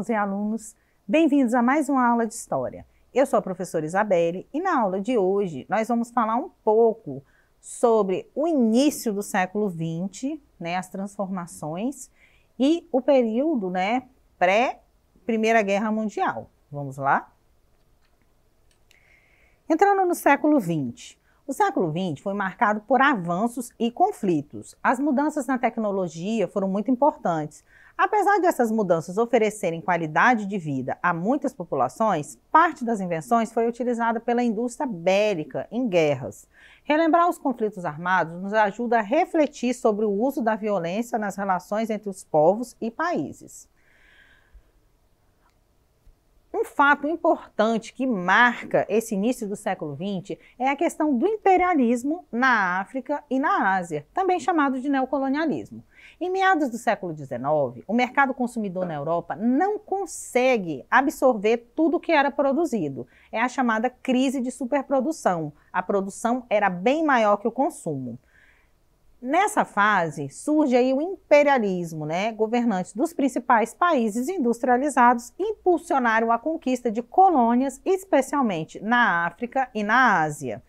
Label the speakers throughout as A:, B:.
A: alunos e alunos, bem-vindos a mais uma aula de História. Eu sou a professora Isabelle e na aula de hoje nós vamos falar um pouco sobre o início do século XX, né, as transformações e o período né, pré-Primeira Guerra Mundial. Vamos lá? Entrando no século XX, o século XX foi marcado por avanços e conflitos. As mudanças na tecnologia foram muito importantes. Apesar dessas mudanças oferecerem qualidade de vida a muitas populações, parte das invenções foi utilizada pela indústria bélica em guerras. Relembrar os conflitos armados nos ajuda a refletir sobre o uso da violência nas relações entre os povos e países. Um fato importante que marca esse início do século XX é a questão do imperialismo na África e na Ásia, também chamado de neocolonialismo. Em meados do século XIX, o mercado consumidor na Europa não consegue absorver tudo o que era produzido. É a chamada crise de superprodução. A produção era bem maior que o consumo. Nessa fase surge aí o imperialismo, né? Governantes dos principais países industrializados impulsionaram a conquista de colônias, especialmente na África e na Ásia.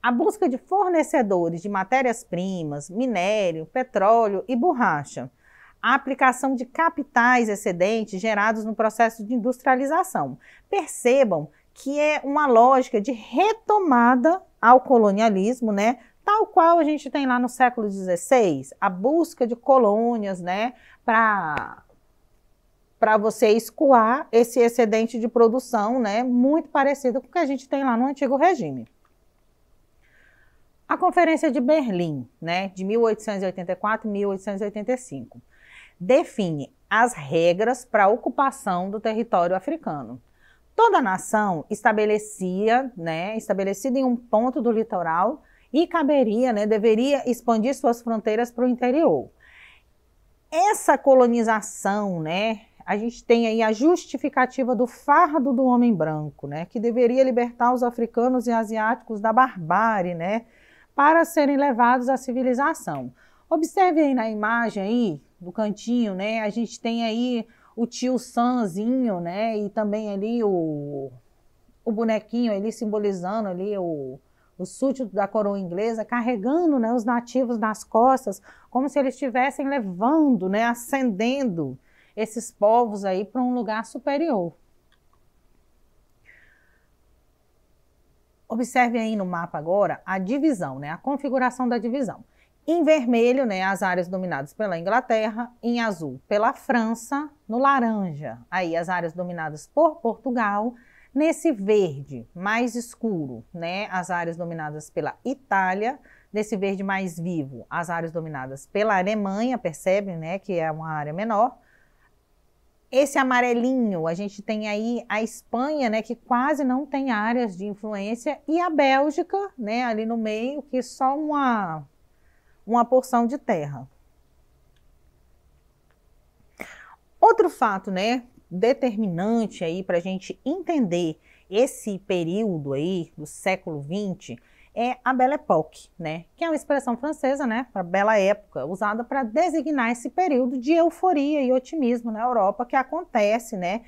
A: A busca de fornecedores de matérias-primas, minério, petróleo e borracha. A aplicação de capitais excedentes gerados no processo de industrialização. Percebam que é uma lógica de retomada ao colonialismo, né? tal qual a gente tem lá no século XVI, a busca de colônias, né, para para você escoar esse excedente de produção, né, muito parecido com o que a gente tem lá no antigo regime. A Conferência de Berlim, né, de 1884 1885, define as regras para a ocupação do território africano. Toda nação estabelecia, né, estabelecida em um ponto do litoral, e caberia, né, deveria expandir suas fronteiras para o interior. Essa colonização, né, a gente tem aí a justificativa do fardo do homem branco, né, que deveria libertar os africanos e asiáticos da barbárie, né, para serem levados à civilização. Observe aí na imagem aí, do cantinho, né, a gente tem aí o tio Sanzinho, né, e também ali o, o bonequinho ali simbolizando ali o, o súdito da coroa inglesa, carregando né, os nativos nas costas, como se eles estivessem levando, né, ascendendo esses povos aí para um lugar superior. Observe aí no mapa agora a divisão, né, a configuração da divisão. Em vermelho, né, as áreas dominadas pela Inglaterra, em azul pela França, no laranja, aí as áreas dominadas por Portugal Nesse verde mais escuro, né, as áreas dominadas pela Itália, nesse verde mais vivo, as áreas dominadas pela Alemanha, percebe, né, que é uma área menor. Esse amarelinho, a gente tem aí a Espanha, né, que quase não tem áreas de influência, e a Bélgica, né, ali no meio, que é só uma, uma porção de terra. Outro fato, né, determinante aí para a gente entender esse período aí do século XX é a Belle Époque, né? Que é uma expressão francesa, né, para bela época, usada para designar esse período de euforia e otimismo na Europa que acontece, né,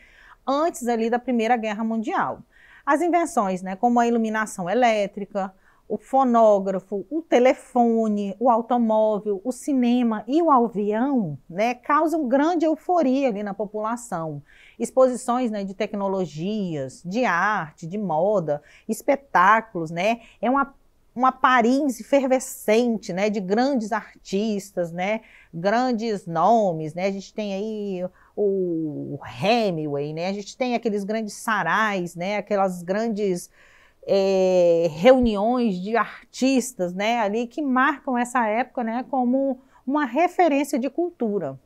A: antes ali da Primeira Guerra Mundial. As invenções, né, como a iluminação elétrica, o fonógrafo, o telefone, o automóvel, o cinema e o avião, né, causam grande euforia ali na população. Exposições né, de tecnologias, de arte, de moda, espetáculos, né, é uma uma Paris efervescente, né, de grandes artistas, né, grandes nomes, né, a gente tem aí o Hemingway, né, a gente tem aqueles grandes sarais, né, aquelas grandes é, reuniões de artistas, né, ali que marcam essa época, né, como uma referência de cultura.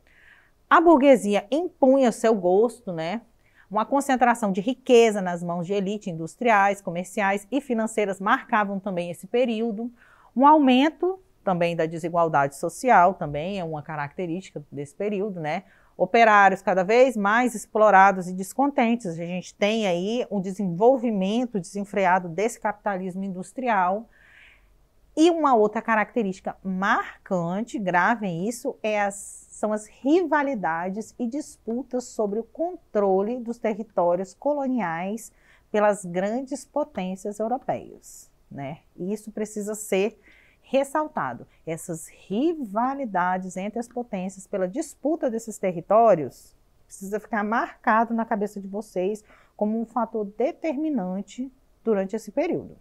A: A burguesia impunha seu gosto, né, uma concentração de riqueza nas mãos de elite industriais, comerciais e financeiras marcavam também esse período. Um aumento também da desigualdade social também é uma característica desse período, né? operários cada vez mais explorados e descontentes. A gente tem aí um desenvolvimento desenfreado desse capitalismo industrial. E uma outra característica marcante, gravem isso, é as, são as rivalidades e disputas sobre o controle dos territórios coloniais pelas grandes potências europeias. Né? E isso precisa ser ressaltado. Essas rivalidades entre as potências pela disputa desses territórios precisa ficar marcado na cabeça de vocês como um fator determinante durante esse período.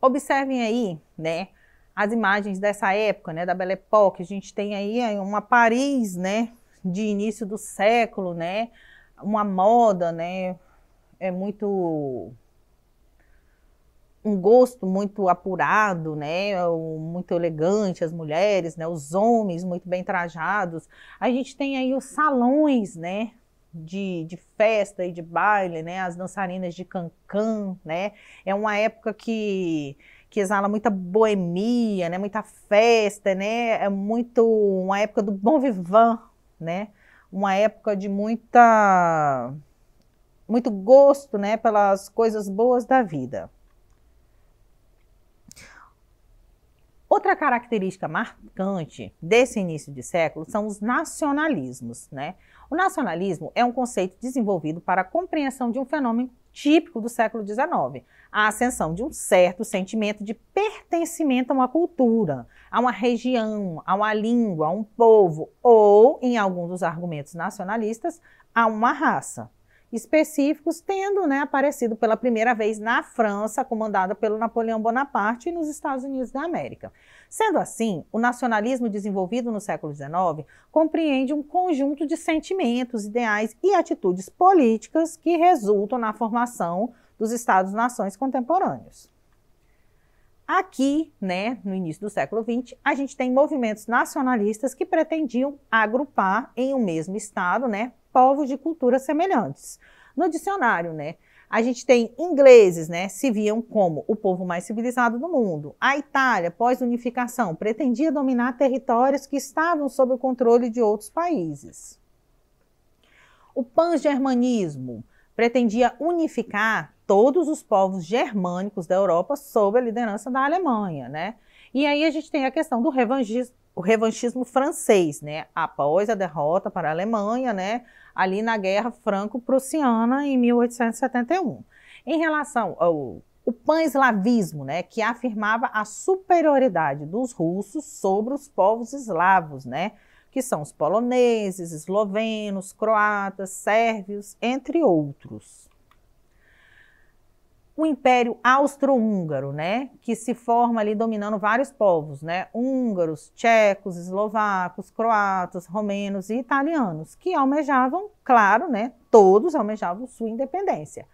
A: Observem aí, né, as imagens dessa época, né, da Belle Époque, a gente tem aí eh, uma Paris, né, de início do século, né, uma moda, né, é muito um gosto muito apurado, né, muito elegante, as mulheres, né, os homens muito bem trajados. A gente tem aí os salões, né, de, de festa e de baile, né, as dançarinas de cancan, né, é uma época que que exala muita boemia, né, muita festa, né, é muito uma época do bom vivant, né, uma época de muita muito gosto, né, pelas coisas boas da vida. Outra característica marcante desse início de século são os nacionalismos. Né? O nacionalismo é um conceito desenvolvido para a compreensão de um fenômeno típico do século XIX, a ascensão de um certo sentimento de pertencimento a uma cultura, a uma região, a uma língua, a um povo, ou, em alguns dos argumentos nacionalistas, a uma raça específicos, tendo né, aparecido pela primeira vez na França, comandada pelo Napoleão Bonaparte, e nos Estados Unidos da América. Sendo assim, o nacionalismo desenvolvido no século XIX compreende um conjunto de sentimentos, ideais e atitudes políticas que resultam na formação dos Estados-nações contemporâneos. Aqui, né, no início do século XX, a gente tem movimentos nacionalistas que pretendiam agrupar em um mesmo estado, né, povos de culturas semelhantes. No dicionário, né, a gente tem ingleses, né, se viam como o povo mais civilizado do mundo. A Itália, pós-unificação, pretendia dominar territórios que estavam sob o controle de outros países. O pan-germanismo pretendia unificar todos os povos germânicos da Europa sob a liderança da Alemanha, né? E aí a gente tem a questão do revanchismo, o revanchismo francês, né? Após a derrota para a Alemanha, né? Ali na Guerra Franco-Prussiana em 1871. Em relação ao o pan-eslavismo, né, que afirmava a superioridade dos russos sobre os povos eslavos, né, que são os poloneses, eslovenos, croatas, sérvios, entre outros. O Império Austro-Húngaro, né, que se forma ali dominando vários povos, né, húngaros, tchecos, eslovacos, croatas, romenos e italianos, que almejavam, claro, né, todos almejavam sua independência.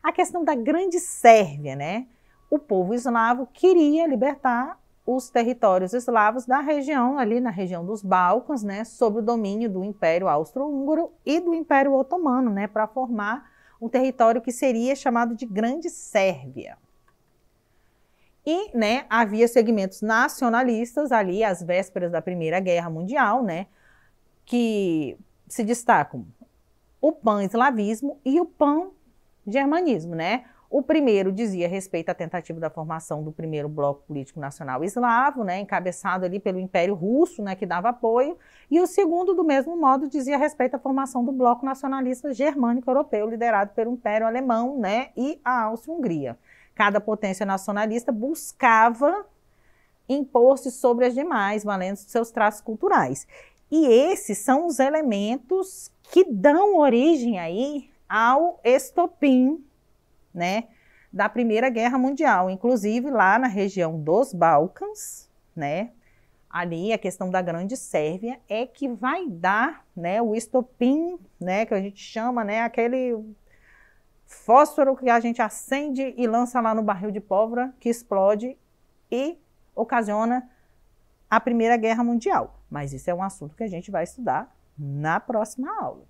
A: A questão da Grande Sérvia, né, o povo eslavo queria libertar os territórios eslavos da região, ali na região dos Balcãs, né, sob o domínio do Império Austro-Húngaro e do Império Otomano, né, para formar um território que seria chamado de Grande Sérvia. E né, havia segmentos nacionalistas ali às vésperas da Primeira Guerra Mundial, né, que se destacam o pan-eslavismo e o pan-germanismo, né? O primeiro dizia respeito à tentativa da formação do primeiro bloco político nacional eslavo, né, encabeçado ali pelo Império Russo, né, que dava apoio, e o segundo, do mesmo modo, dizia respeito à formação do bloco nacionalista germânico europeu, liderado pelo Império Alemão, né, e a Áustria-Hungria. Cada potência nacionalista buscava impor-se sobre as demais, valendo seus traços culturais. E esses são os elementos que dão origem aí ao estopim né, da Primeira Guerra Mundial, inclusive lá na região dos Balcãs, né, ali a questão da Grande Sérvia é que vai dar, né, o estopim, né, que a gente chama, né, aquele fósforo que a gente acende e lança lá no barril de pólvora que explode e ocasiona a Primeira Guerra Mundial. Mas isso é um assunto que a gente vai estudar na próxima aula.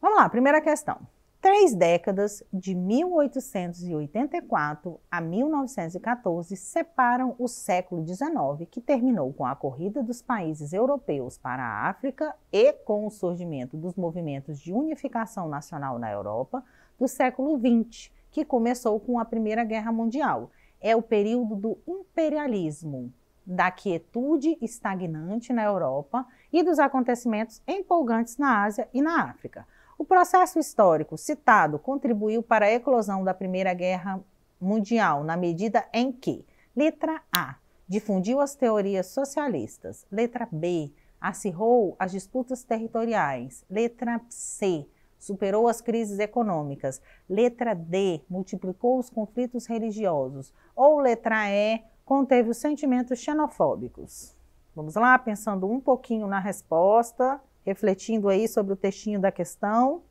A: Vamos lá, primeira questão. Três décadas, de 1884 a 1914, separam o século XIX, que terminou com a corrida dos países europeus para a África e com o surgimento dos movimentos de unificação nacional na Europa, do século XX, que começou com a Primeira Guerra Mundial. É o período do imperialismo, da quietude estagnante na Europa e dos acontecimentos empolgantes na Ásia e na África. O processo histórico citado contribuiu para a eclosão da Primeira Guerra Mundial, na medida em que, letra A, difundiu as teorias socialistas, letra B, acirrou as disputas territoriais, letra C, superou as crises econômicas, letra D, multiplicou os conflitos religiosos, ou letra E, conteve os sentimentos xenofóbicos. Vamos lá, pensando um pouquinho na resposta refletindo aí sobre o textinho da questão.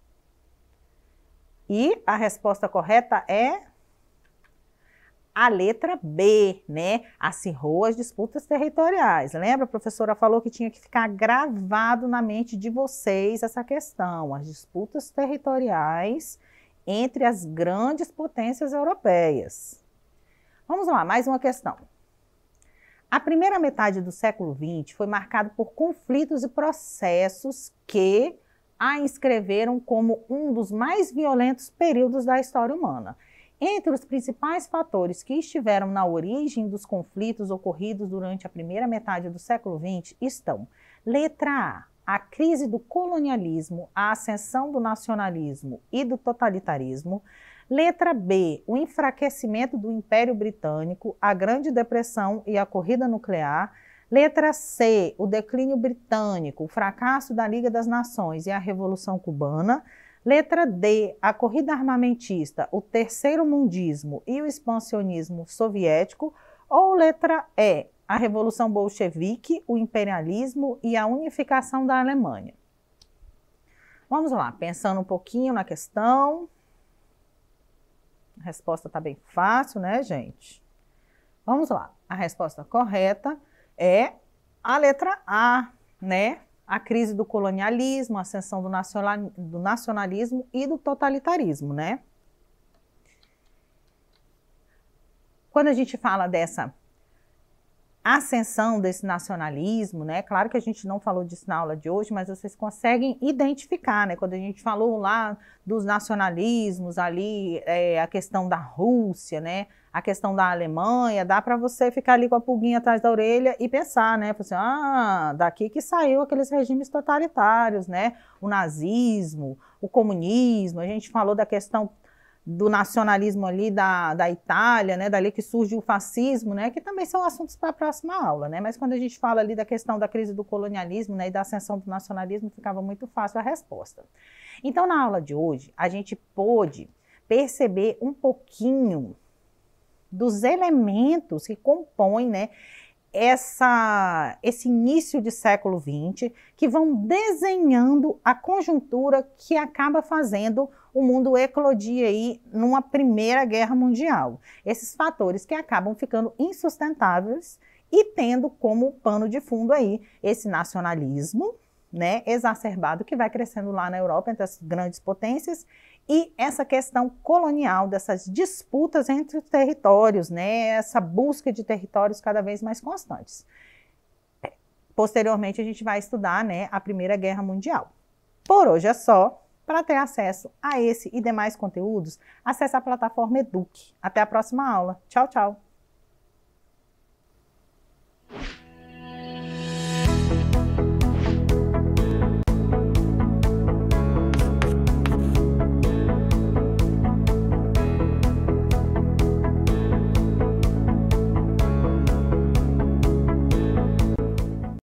A: E a resposta correta é a letra B, né? Acirrou as disputas territoriais. Lembra? A professora falou que tinha que ficar gravado na mente de vocês essa questão. As disputas territoriais entre as grandes potências europeias. Vamos lá, mais uma questão. A primeira metade do século XX foi marcada por conflitos e processos que a inscreveram como um dos mais violentos períodos da história humana. Entre os principais fatores que estiveram na origem dos conflitos ocorridos durante a primeira metade do século XX estão: letra A, a crise do colonialismo, a ascensão do nacionalismo e do totalitarismo, Letra B, o enfraquecimento do Império Britânico, a Grande Depressão e a corrida nuclear. Letra C, o declínio britânico, o fracasso da Liga das Nações e a Revolução Cubana. Letra D, a corrida armamentista, o terceiro mundismo e o expansionismo soviético. Ou letra E, a Revolução Bolchevique, o imperialismo e a unificação da Alemanha. Vamos lá, pensando um pouquinho na questão. A resposta está bem fácil, né, gente? Vamos lá. A resposta correta é a letra A, né? A crise do colonialismo, a ascensão do nacionalismo e do totalitarismo, né? Quando a gente fala dessa ascensão desse nacionalismo, né? Claro que a gente não falou disso na aula de hoje, mas vocês conseguem identificar, né? Quando a gente falou lá dos nacionalismos ali, é, a questão da Rússia, né? A questão da Alemanha, dá para você ficar ali com a pulguinha atrás da orelha e pensar, né? Assim, ah, daqui que saiu aqueles regimes totalitários, né? O nazismo, o comunismo. A gente falou da questão do nacionalismo ali da, da Itália, né, dali que surge o fascismo, né, que também são assuntos para a próxima aula, né, mas quando a gente fala ali da questão da crise do colonialismo, né, e da ascensão do nacionalismo, ficava muito fácil a resposta. Então, na aula de hoje, a gente pôde perceber um pouquinho dos elementos que compõem, né, essa, esse início de século XX, que vão desenhando a conjuntura que acaba fazendo o mundo eclodia aí numa Primeira Guerra Mundial. Esses fatores que acabam ficando insustentáveis e tendo como pano de fundo aí esse nacionalismo, né, exacerbado que vai crescendo lá na Europa entre as grandes potências e essa questão colonial dessas disputas entre os territórios, né, essa busca de territórios cada vez mais constantes. Posteriormente a gente vai estudar, né, a Primeira Guerra Mundial. Por hoje é só. Para ter acesso a esse e demais conteúdos, acesse a plataforma Eduque. Até a próxima aula. Tchau, tchau!